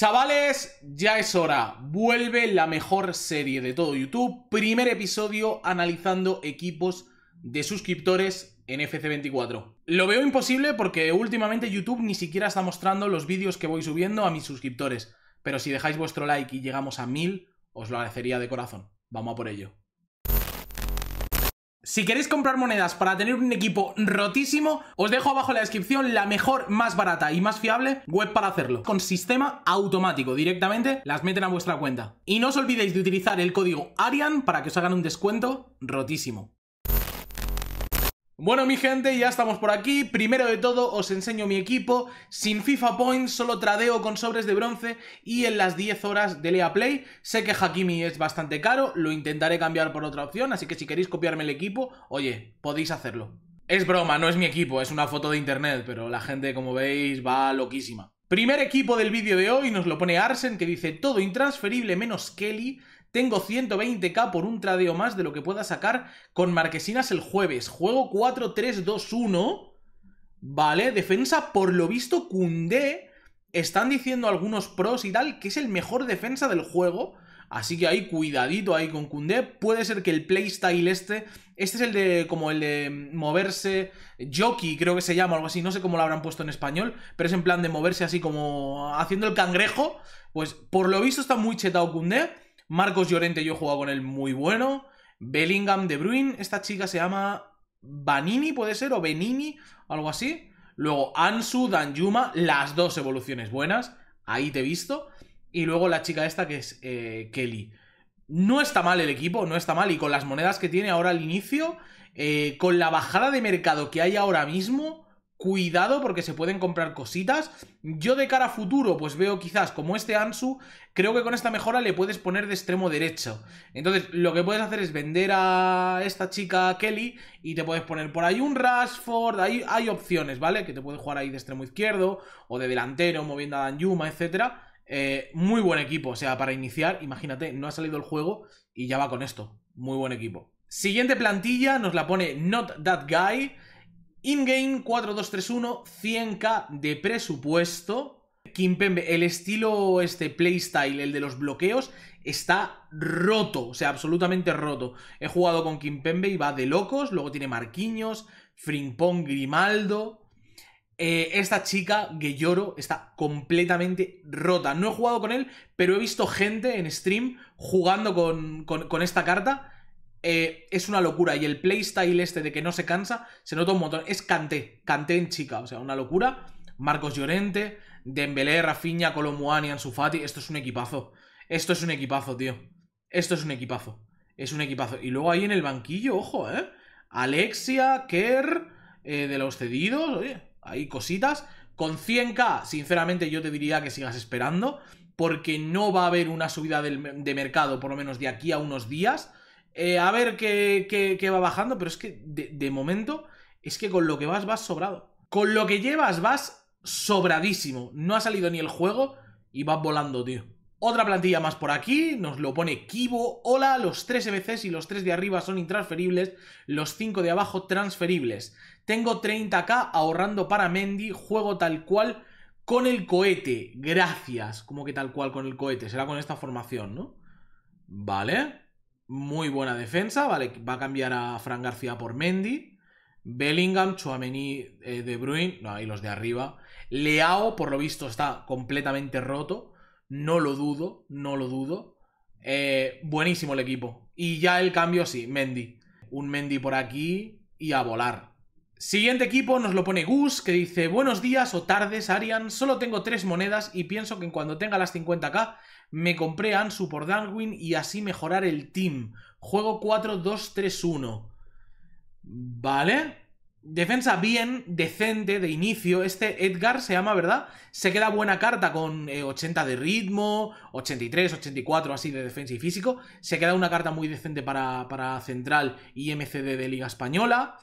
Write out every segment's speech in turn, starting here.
Chavales, ya es hora. Vuelve la mejor serie de todo YouTube. Primer episodio analizando equipos de suscriptores en FC24. Lo veo imposible porque últimamente YouTube ni siquiera está mostrando los vídeos que voy subiendo a mis suscriptores. Pero si dejáis vuestro like y llegamos a mil, os lo agradecería de corazón. Vamos a por ello. Si queréis comprar monedas para tener un equipo rotísimo, os dejo abajo en la descripción la mejor, más barata y más fiable web para hacerlo. Con sistema automático, directamente las meten a vuestra cuenta. Y no os olvidéis de utilizar el código ARIAN para que os hagan un descuento rotísimo. Bueno, mi gente, ya estamos por aquí. Primero de todo, os enseño mi equipo. Sin FIFA Points, solo tradeo con sobres de bronce y en las 10 horas de Lea Play. Sé que Hakimi es bastante caro, lo intentaré cambiar por otra opción, así que si queréis copiarme el equipo, oye, podéis hacerlo. Es broma, no es mi equipo, es una foto de internet, pero la gente, como veis, va loquísima. Primer equipo del vídeo de hoy nos lo pone Arsen, que dice todo intransferible menos Kelly, tengo 120k por un tradeo más de lo que pueda sacar con Marquesinas el jueves. Juego 4-3-2-1. ¿Vale? Defensa, por lo visto, Cundé. Están diciendo algunos pros y tal que es el mejor defensa del juego. Así que ahí, cuidadito ahí con Cundé. Puede ser que el playstyle este, este es el de como el de moverse, jockey creo que se llama, algo así, no sé cómo lo habrán puesto en español, pero es en plan de moverse así como haciendo el cangrejo. Pues por lo visto está muy chetado Cundé. Marcos Llorente, yo he jugado con él muy bueno. Bellingham de Bruin, esta chica se llama Vanini, puede ser, o Benini, algo así. Luego Ansu, Danjuma, las dos evoluciones buenas, ahí te he visto. Y luego la chica esta que es eh, Kelly. No está mal el equipo, no está mal. Y con las monedas que tiene ahora al inicio, eh, con la bajada de mercado que hay ahora mismo, cuidado porque se pueden comprar cositas. Yo de cara a futuro, pues veo quizás como este Ansu, creo que con esta mejora le puedes poner de extremo derecho. Entonces, lo que puedes hacer es vender a esta chica Kelly y te puedes poner por ahí un Rashford, hay, hay opciones, ¿vale? Que te puedes jugar ahí de extremo izquierdo o de delantero, moviendo a Dan Yuma, etcétera. Eh, muy buen equipo, o sea, para iniciar, imagínate, no ha salido el juego y ya va con esto. Muy buen equipo. Siguiente plantilla nos la pone Not That Guy. In-game 4231, 100k de presupuesto. Kimpembe, el estilo este playstyle, el de los bloqueos, está roto, o sea, absolutamente roto. He jugado con Kimpembe y va de locos, luego tiene Marquinhos, Frimpong, Grimaldo. Eh, esta chica, Guelloro, está completamente rota. No he jugado con él, pero he visto gente en stream jugando con esta carta eh, es una locura. Y el playstyle este de que no se cansa, se nota un montón. Es Canté, Canté en chica, o sea, una locura. Marcos Llorente, Dembélé, Rafinha, Colomuani, Ansu Fati, esto es un equipazo. Esto es un equipazo, tío. Esto es un equipazo. Es un equipazo. Y luego ahí en el banquillo, ojo, ¿eh? Alexia, Kerr, eh, de los cedidos, oye, hay cositas. Con 100k, sinceramente yo te diría que sigas esperando, porque no va a haber una subida de mercado, por lo menos de aquí a unos días. Eh, a ver qué, va bajando, pero es que de, momento es que con lo que vas vas sobrado. Con lo que llevas vas sobradísimo. No ha salido ni el juego y vas volando, tío. Otra plantilla más por aquí, nos lo pone Kibo. Hola, los tres MCs y los tres de arriba son intransferibles, los cinco de abajo transferibles. Tengo 30k ahorrando para Mendy, juego tal cual con el cohete. Gracias. Como que tal cual con el cohete? Será con esta formación, ¿no? Vale muy buena defensa, ¿vale? Va a cambiar a Fran García por Mendy. Bellingham, Chuamení, eh, De Bruyne, no, y los de arriba. Leao, por lo visto, está completamente roto. No lo dudo, no lo dudo. Eh, buenísimo el equipo. Y ya el cambio, sí, Mendy. Un Mendy por aquí y a volar. Siguiente equipo nos lo pone Gus, que dice Buenos días o tardes, Arian. Solo tengo tres monedas y pienso que en cuando tenga las 50k me compré Ansu por Darwin y así mejorar el team. Juego 4-2-3-1. Vale. Defensa bien, decente, de inicio. Este Edgar se llama, ¿verdad? Se queda buena carta con 80 eh, de ritmo, 83, 84, así de defensa y físico. Se queda una carta muy decente para, para central y MCD de Liga Española.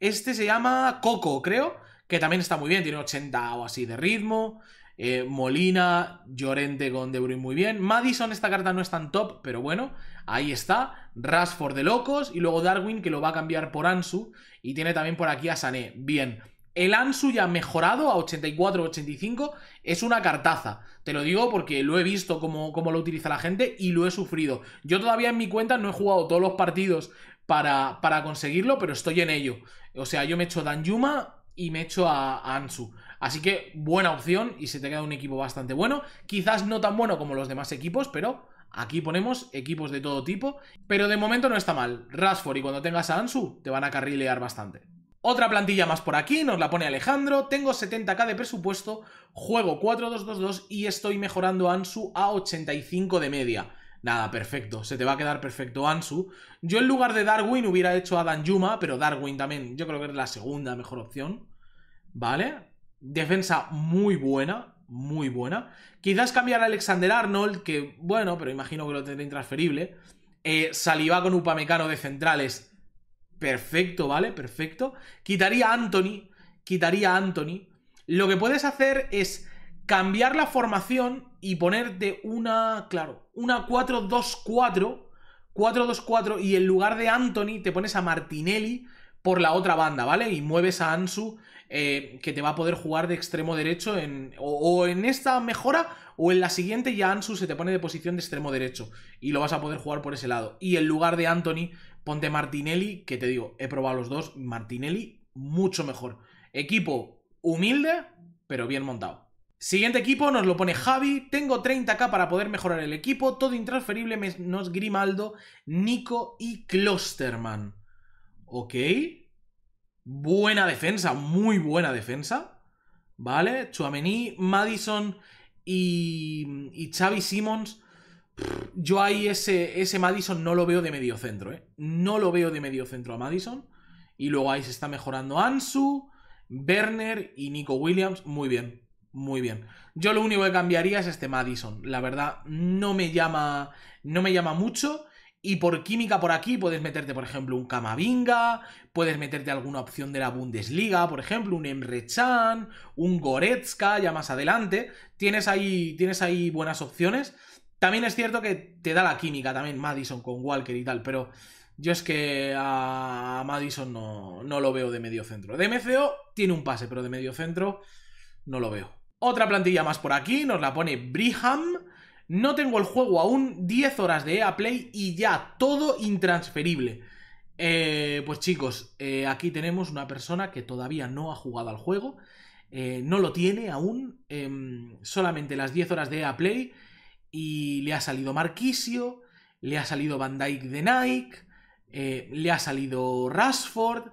Este se llama Coco, creo, que también está muy bien, tiene 80 o así de ritmo. Eh, Molina, Llorente con De Bruyne muy bien. Madison, esta carta no es tan top, pero bueno, ahí está. rasford de locos y luego Darwin que lo va a cambiar por Ansu y tiene también por aquí a Sané. Bien. El Ansu ya mejorado a 84-85 es una cartaza. Te lo digo porque lo he visto como cómo, lo utiliza la gente y lo he sufrido. Yo todavía en mi cuenta no he jugado todos los partidos para, conseguirlo, pero estoy en ello. O sea, yo me echo Danjuma y me echo a, a Ansu. Así que buena opción y se te queda un equipo bastante bueno. Quizás no tan bueno como los demás equipos, pero Aquí ponemos equipos de todo tipo, pero de momento no está mal. Rashford y cuando tengas a Ansu te van a carrilear bastante. Otra plantilla más por aquí, nos la pone Alejandro. Tengo 70k de presupuesto, juego 4-2-2-2 y estoy mejorando a Ansu a 85 de media. Nada, perfecto. Se te va a quedar perfecto Ansu. Yo en lugar de Darwin hubiera hecho a Dan pero Darwin también yo creo que es la segunda mejor opción. ¿Vale? Defensa muy buena, muy buena. Quizás cambiar a Alexander Arnold, que bueno, pero imagino que lo tendré intransferible. Eh, Saliva con Upamecano de centrales. Perfecto, ¿vale? Perfecto. Quitaría a Anthony. Quitaría a Anthony. Lo que puedes hacer es cambiar la formación y ponerte una, claro, una 4-2-4, 4-2-4 y en lugar de Anthony te pones a Martinelli por la otra banda, ¿vale? Y mueves a Ansu eh, que te va a poder jugar de extremo derecho en, o, en esta mejora o en la siguiente ya Ansu se te pone de posición de extremo derecho y lo vas a poder jugar por ese lado. Y en lugar de Anthony ponte Martinelli, que te digo, he probado los dos, Martinelli mucho mejor. Equipo humilde, pero bien montado. Siguiente equipo nos lo pone Javi. Tengo 30k para poder mejorar el equipo. Todo intransferible menos Grimaldo, Nico y Klosterman. Ok. Buena defensa, muy buena defensa. ¿Vale? Chuamení, Madison y, Xavi Simmons. Yo ahí ese, ese Madison no lo veo de medio centro, ¿eh? No lo veo de medio centro a Madison. Y luego ahí se está mejorando Ansu, Werner y Nico Williams. Muy bien muy bien. Yo lo único que cambiaría es este Madison. La verdad, no me llama, no me llama mucho. Y por química por aquí puedes meterte, por ejemplo, un Camavinga, puedes meterte alguna opción de la Bundesliga, por ejemplo, un Emre un Goretzka, ya más adelante. Tienes ahí, tienes ahí buenas opciones. También es cierto que te da la química también Madison con Walker y tal, pero yo es que a Madison no, no lo veo de medio centro. De MCO tiene un pase, pero de medio centro no lo veo. Otra plantilla más por aquí, nos la pone Briham. No tengo el juego aún, 10 horas de EA Play y ya, todo intransferible. Eh, pues chicos, eh, aquí tenemos una persona que todavía no ha jugado al juego, eh, no lo tiene aún, em, solamente las 10 horas de EA Play y le ha salido Marquisio, le ha salido Van Dyke de Nike, le ha salido Rashford,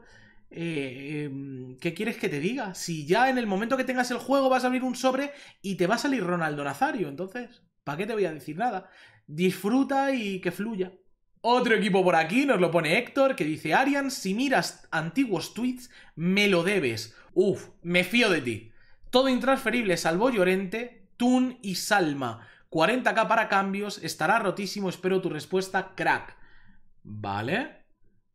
eh, em, ¿Qué quieres que te diga? Si ya en el momento que tengas el juego vas a abrir un sobre y te va a salir Ronaldo Nazario, entonces, ¿para qué te voy a decir nada? Disfruta y que fluya. Otro equipo por aquí nos lo pone Héctor, que dice, Arian, si miras antiguos tweets, me lo debes. Uf, me fío de ti. Todo intransferible, salvo Llorente, Tun y Salma. 40k para cambios, estará rotísimo, espero tu respuesta, crack. Vale.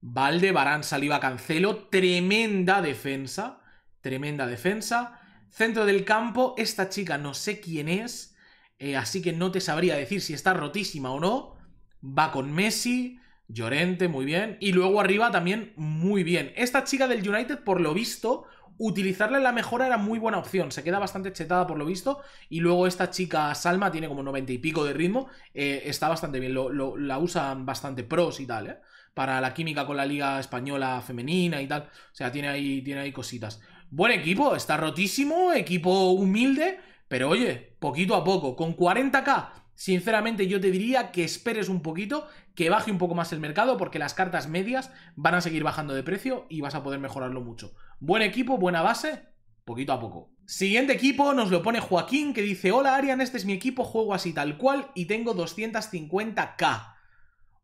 Valde, Barán saliva Cancelo, tremenda defensa, tremenda defensa. Centro del campo, esta chica no sé quién es, eh, así que no te sabría decir si está rotísima o no. Va con Messi, Llorente, muy bien. Y luego arriba también, muy bien. Esta chica del United, por lo visto, utilizarla en la mejora era muy buena opción. Se queda bastante chetada por lo visto. Y luego esta chica Salma tiene como 90 y pico de ritmo. Eh, está bastante bien. la usan bastante pros y tal, ¿eh? para la química con la Liga Española Femenina y tal. O sea, tiene ahí, tiene ahí cositas. Buen equipo, está rotísimo, equipo humilde, pero oye, poquito a poco, con 40k. Sinceramente yo te diría que esperes un poquito, que baje un poco más el mercado, porque las cartas medias van a seguir bajando de precio y vas a poder mejorarlo mucho. Buen equipo, buena base, poquito a poco. Siguiente equipo nos lo pone Joaquín que dice, hola Arian, este es mi equipo, juego así tal cual y tengo 250k.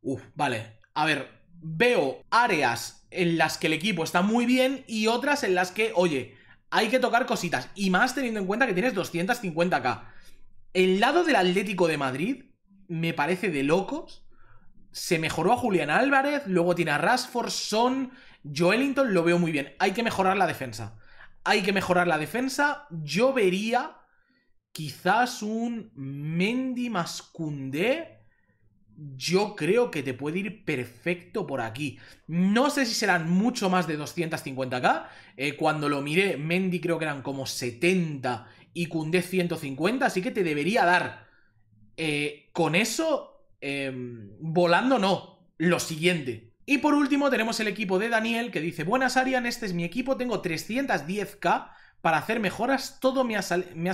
Uf, vale. A ver, veo áreas en las que el equipo está muy bien y otras en las que, oye, hay que tocar cositas. Y más teniendo en cuenta que tienes 250k. El lado del Atlético de Madrid me parece de locos. Se mejoró a Julián Álvarez, luego tiene a Rashford, Son, Joelinton, lo veo muy bien. Hay que mejorar la defensa. Hay que mejorar la defensa. Yo vería quizás un Mendy Mascundé yo creo que te puede ir perfecto por aquí. No sé si serán mucho más de 250k. Eh, cuando lo miré, Mendy creo que eran como 70 y Kunde 150, así que te debería dar. Eh, con eso, em, volando no, lo siguiente. Y por último tenemos el equipo de Daniel que dice, buenas Arian, este es mi equipo, tengo 310k para hacer mejoras, todo me ha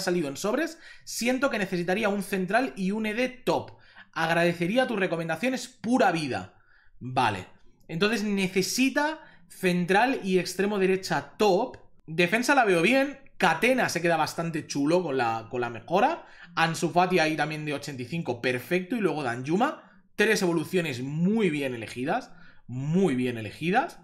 salido en sobres, siento que necesitaría un central y un ED top. Agradecería tus recomendaciones, pura vida. Vale. Entonces necesita central y extremo derecha top. Defensa la veo bien. Catena se queda bastante chulo con la, con la mejora. Ansufati ahí también de 85, perfecto. Y luego Danjuma. Tres evoluciones muy bien elegidas. Muy bien elegidas.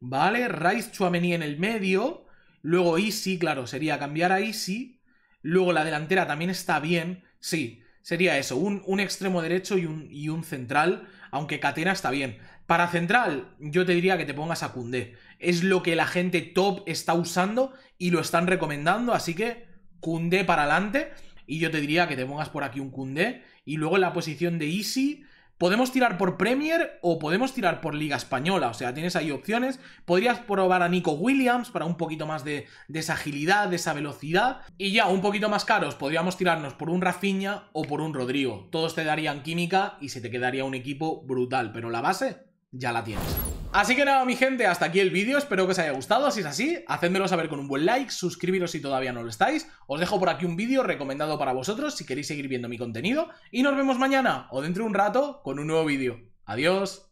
Vale, Rice Chuamení en el medio. Luego Easy, claro, sería cambiar a Easy. Luego la delantera también está bien. Sí, sería eso, un, extremo derecho y un, un, central, aunque Catena está bien. Para central, yo te diría que te pongas a Cundé. Es lo que la gente top está usando y lo están recomendando, así que Cundé para adelante. Y yo te diría que te pongas por aquí un Cundé. Y luego en la posición de Easy, podemos tirar por Premier o podemos tirar por Liga Española. O sea, tienes ahí opciones. Podrías probar a Nico Williams para un poquito más de, esa agilidad, de esa velocidad. Y ya, un poquito más caros, podríamos tirarnos por un Rafinha o por un Rodrigo. Todos te darían química y se te quedaría un equipo brutal. Pero la base ya la tienes. Así que nada, mi gente, hasta aquí el vídeo, espero que os haya gustado, si es así, hacedmelo saber con un buen like, suscribiros si todavía no lo estáis, os dejo por aquí un vídeo recomendado para vosotros si queréis seguir viendo mi contenido, y nos vemos mañana o dentro de un rato con un nuevo vídeo. Adiós.